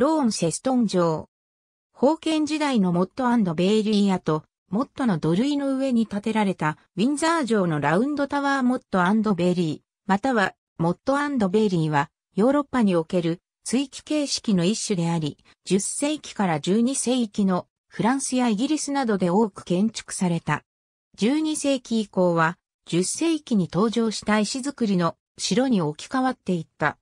ローンセストン城。封建時代のモットベイリーアと、モットの土塁の上に建てられたウィンザー城のラウンドタワーモットベイリー、またはモットベイリーはヨーロッパにおける追記形式の一種であり、10世紀から12世紀のフランスやイギリスなどで多く建築された。12世紀以降は10世紀に登場した石造りの城に置き換わっていった。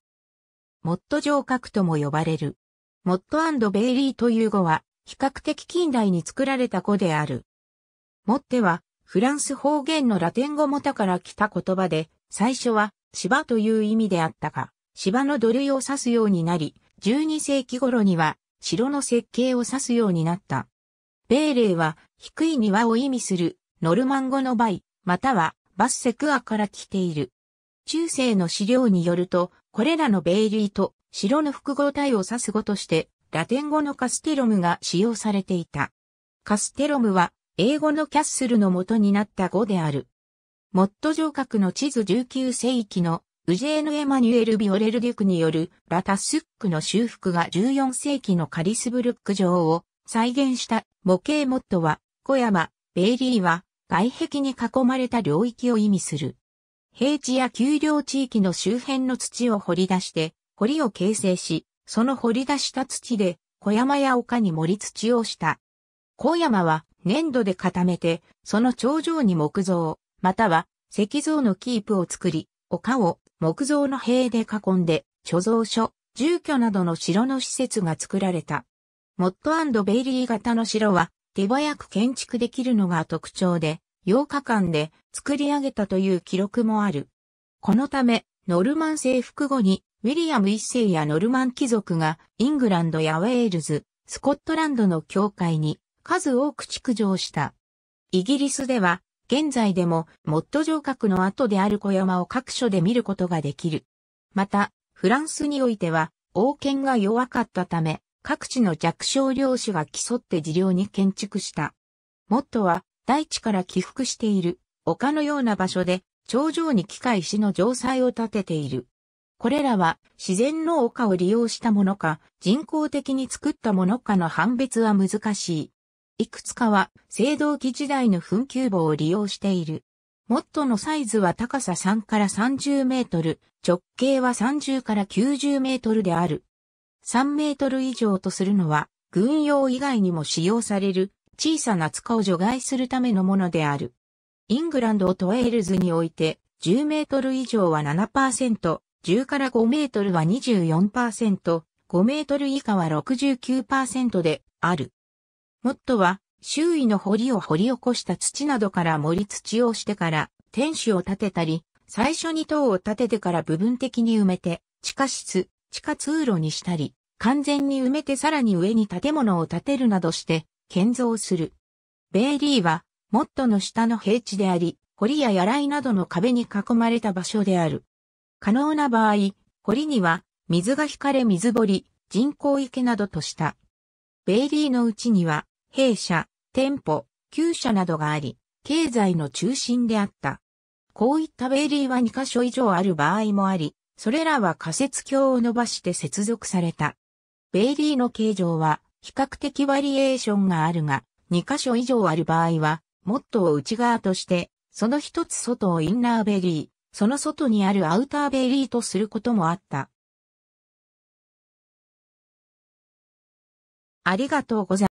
モット城郭とも呼ばれる。モットベイリーという語は、比較的近代に作られた語である。モッテは、フランス方言のラテン語モタから来た言葉で、最初は、芝という意味であったが、芝の土塁を指すようになり、12世紀頃には、城の設計を指すようになった。ベーレーは、低い庭を意味する、ノルマン語のバイ、または、バスセクアから来ている。中世の資料によると、これらのベイリーと城の複合体を指す語として、ラテン語のカステロムが使用されていた。カステロムは、英語のキャッスルの元になった語である。モット城郭の地図19世紀のウジェーヌ・エマニュエル・ビオレル・デュクによるラタスックの修復が14世紀のカリスブルック城を再現した模型モットは小山、ベイリーは外壁に囲まれた領域を意味する。平地や丘陵地域の周辺の土を掘り出して堀を形成し、その掘り出した土で小山や丘に盛り土をした。小山は粘土で固めて、その頂上に木造、または石像のキープを作り、丘を木造の塀で囲んで、貯蔵所、住居などの城の施設が作られた。モッドベイリー型の城は手早く建築できるのが特徴で、8日間で作り上げたという記録もある。このため、ノルマン征服後にウィリアム一世やノルマン貴族がイングランドやウェールズ、スコットランドの教会に数多く築城した。イギリスでは現在でもモット城郭の後である小山を各所で見ることができる。また、フランスにおいては王権が弱かったため各地の弱小領主が競って自領に建築した。モットは大地から起伏している丘のような場所で頂上に機械石の城塞を建てている。これらは自然の丘を利用したものか、人工的に作ったものかの判別は難しい。いくつかは青銅器時代の墳球棒を利用している。モットのサイズは高さ3から30メートル、直径は30から90メートルである。3メートル以上とするのは、軍用以外にも使用される小さな塚を除外するためのものである。イングランドとウェールズにおいて、10メートル以上は7%、10から5メートルは24%、5メートル以下は69%である。モットは、周囲の堀を掘り起こした土などから盛り土をしてから天守を建てたり、最初に塔を建ててから部分的に埋めて、地下室、地下通路にしたり、完全に埋めてさらに上に建物を建てるなどして、建造する。ベイリーは、モットの下の平地であり、堀や屋らなどの壁に囲まれた場所である。可能な場合、堀には水が引かれ水堀、人工池などとした。ベイリーのうちには、弊社、店舗、旧社などがあり、経済の中心であった。こういったベイリーは2カ所以上ある場合もあり、それらは仮説橋を伸ばして接続された。ベイリーの形状は比較的バリエーションがあるが、2カ所以上ある場合は、モットを内側として、その一つ外をインナーベリー、その外にあるアウターベイリーとすることもあった。ありがとうございます。